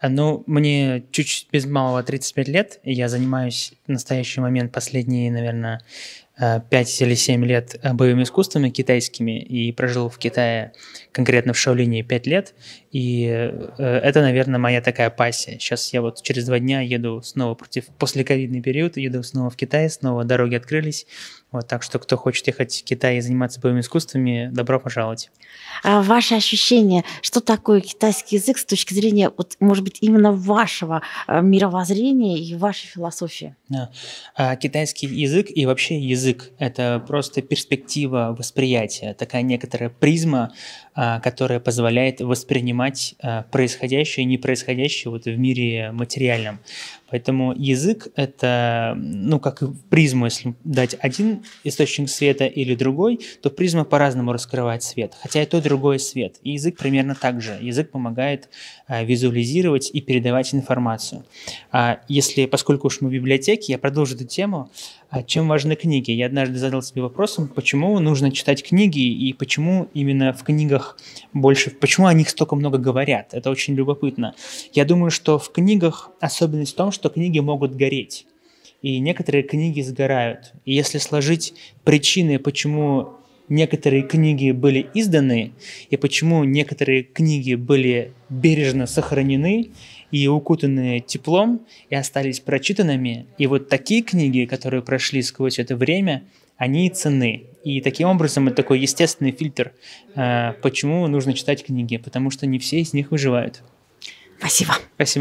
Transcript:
А, ну, мне чуть-чуть без малого 35 лет, и я занимаюсь в настоящий момент последние, наверное, 5 или 7 лет э, боевыми искусствами китайскими и прожил в Китае, конкретно в Шаолине, 5 лет. И э, это, наверное, моя такая пассия. Сейчас я вот через 2 дня еду снова против... После ковидный период еду снова в Китай, снова дороги открылись. Вот, так что, кто хочет ехать в Китай и заниматься боевыми искусствами, добро пожаловать. А ваши ощущения, что такое китайский язык с точки зрения, вот, может быть, именно вашего э, мировоззрения и вашей философии? Да. А, китайский язык и вообще язык язык — это просто перспектива восприятия, такая некоторая призма, а, которая позволяет воспринимать а, происходящее и непроисходящее вот в мире материальном. Поэтому язык — это, ну, как призму, если дать один источник света или другой, то призма по-разному раскрывает свет, хотя и то, и другое свет. И язык примерно так же. Язык помогает а, визуализировать и передавать информацию. А если, поскольку уж мы в библиотеке, я продолжу эту тему, а чем важны книги? Я однажды задал себе вопросом, почему нужно читать книги и почему именно в книгах больше, почему о них столько много говорят. Это очень любопытно. Я думаю, что в книгах особенность в том, что что книги могут гореть. И некоторые книги сгорают. И если сложить причины, почему некоторые книги были изданы, и почему некоторые книги были бережно сохранены и укутаны теплом, и остались прочитанными. И вот такие книги, которые прошли сквозь это время, они ценны. И таким образом это такой естественный фильтр, э, почему нужно читать книги, потому что не все из них выживают. Спасибо. Спасибо.